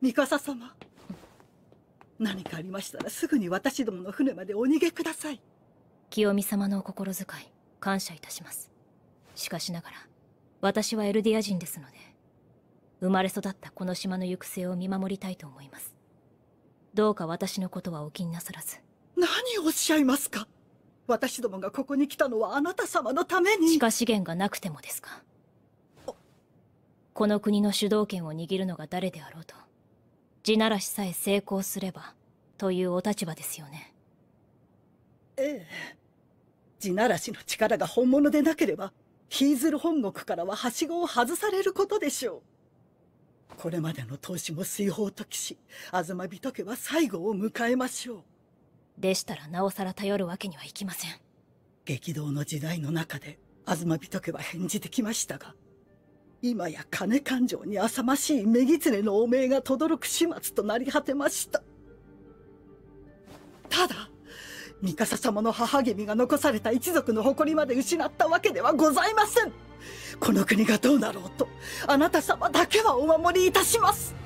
ミカサ様何かありましたらすぐに私どもの船までお逃げください清美様のお心遣い感謝いたしますしかしながら私はエルディア人ですので生まれ育ったこの島の行く末を見守りたいと思いますどうか私のことはお気になさらず何をおっしゃいますか私どもがここに来たのはあなた様のために地下資源がなくてもですかこの国の主導権を握るのが誰であろうと地ならしさえ成功すればというお立場ですよねええ地ならしの力が本物でなければヒーズル本国からははしごを外されることでしょうこれまでの投資も水泡と騎士東人家は最後を迎えましょうでしたらなおさら頼るわけにはいきません激動の時代の中で東人家は返事できましたが今や金勘定に浅ましいつ狐の汚名が轟く始末となり果てましたただ三笠様の母君が残された一族の誇りまで失ったわけではございませんこの国がどうなろうとあなた様だけはお守りいたします